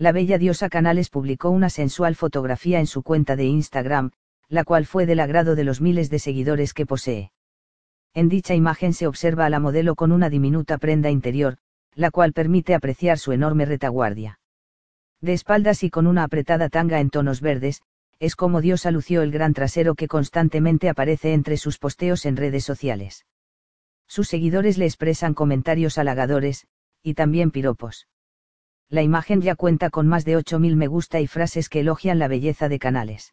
la bella diosa Canales publicó una sensual fotografía en su cuenta de Instagram, la cual fue del agrado de los miles de seguidores que posee. En dicha imagen se observa a la modelo con una diminuta prenda interior, la cual permite apreciar su enorme retaguardia. De espaldas y con una apretada tanga en tonos verdes, es como Diosa lució el gran trasero que constantemente aparece entre sus posteos en redes sociales. Sus seguidores le expresan comentarios halagadores, y también piropos la imagen ya cuenta con más de 8.000 me gusta y frases que elogian la belleza de Canales.